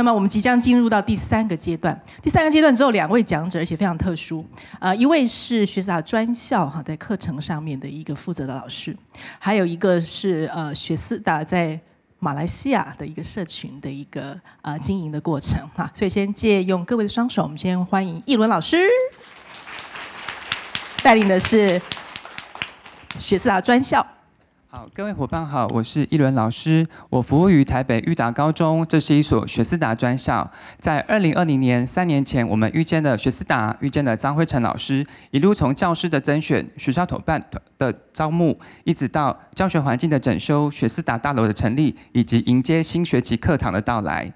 那么我们即将进入到第三个阶段。第三个阶段只有两位讲者而且非常特殊，呃，一位是学思达专校哈，在课程上面的一个负责的老师，还有一个是呃学思达在马来西亚的一个社群的一个啊经营的过程哈。所以先借用各位的双手，我们先欢迎一伦老师带领的是学思达专校。好，各位伙伴好，我是一轮老师，我服务于台北裕达高中，这是一所学思达专校。在二零二零年三年前，我们遇见了学思达，遇见了张辉成老师，一路从教师的甄选、学校团办的招募，一直到教学环境的整修、学思达大楼的成立，以及迎接新学期课堂的到来。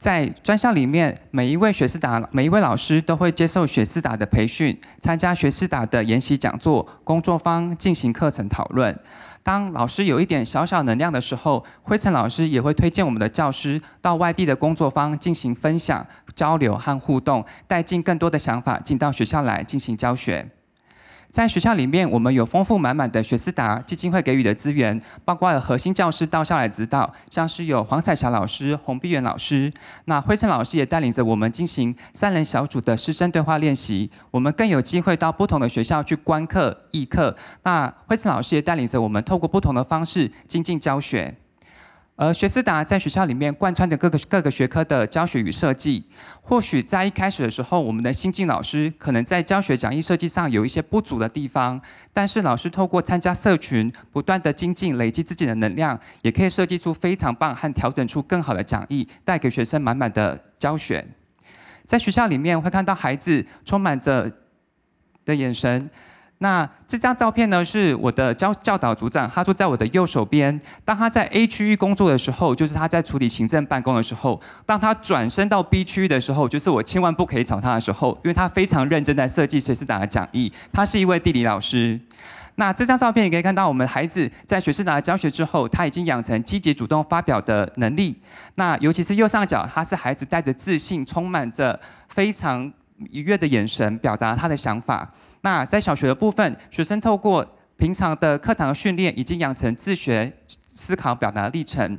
在专校里面，每一位学士达，每一位老师都会接受学士达的培训，参加学士达的研习讲座，工作坊进行课程讨论。当老师有一点小小能量的时候，灰尘老师也会推荐我们的教师到外地的工作坊进行分享、交流和互动，带进更多的想法进到学校来进行教学。在学校里面，我们有丰富满满的学思达基金会给予的资源，包括有核心教师到校来指导，像是有黄彩霞老师、洪碧源老师，那辉晨老师也带领着我们进行三人小组的师生对话练习。我们更有机会到不同的学校去观课、议课。那辉晨老师也带领着我们透过不同的方式精进教学。而学思达在学校里面贯穿着各个各个学科的教学与设计，或许在一开始的时候，我们的新进老师可能在教学讲义设计上有一些不足的地方，但是老师透过参加社群，不断的精进，累积自己的能量，也可以设计出非常棒和调整出更好的讲义，带给学生满满的教学。在学校里面会看到孩子充满着的眼神。那这张照片呢，是我的教教导组长，他坐在我的右手边。当他在 A 区域工作的时候，就是他在处理行政办公的时候；当他转身到 B 区域的时候，就是我千万不可以吵他的时候，因为他非常认真在设计学士长的讲义。他是一位地理老师。那这张照片也可以看到，我们的孩子在学士的教学之后，他已经养成积极主动发表的能力。那尤其是右上角，他是孩子带着自信，充满着非常。愉悦的眼神表达他的想法。那在小学的部分，学生透过平常的课堂训练，已经养成自学、思考、表达历程。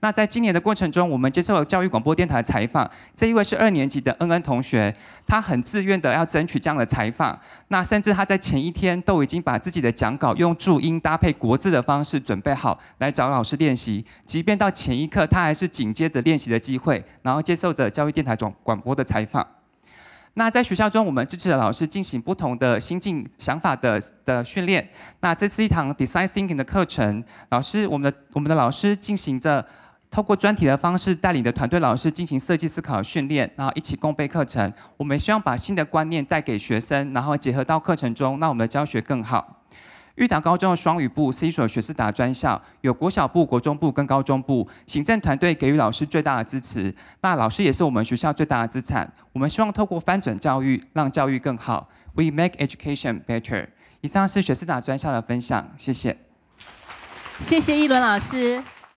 那在今年的过程中，我们接受了教育广播电台的采访。这一位是二年级的恩恩同学，他很自愿的要争取这样的采访。那甚至他在前一天都已经把自己的讲稿用注音搭配国字的方式准备好，来找老师练习。即便到前一刻，他还是紧接着练习的机会，然后接受着教育电台总广播的采访。那在学校中，我们支持老师进行不同的心境、想法的的训练。那这是一堂 Design Thinking 的课程，老师我们的我们的老师进行着，透过专题的方式带领的团队老师进行设计思考训练，然后一起共备课程。我们希望把新的观念带给学生，然后结合到课程中，让我们的教学更好。裕达高中的双语部是一所学思达专校，有国小部、国中部跟高中部，行政团队给予老师最大的支持。那老师也是我们学校最大的资产。我们希望透过翻转教育，让教育更好。We make education better。以上是学思达专校的分享，谢谢。谢谢一伦老师。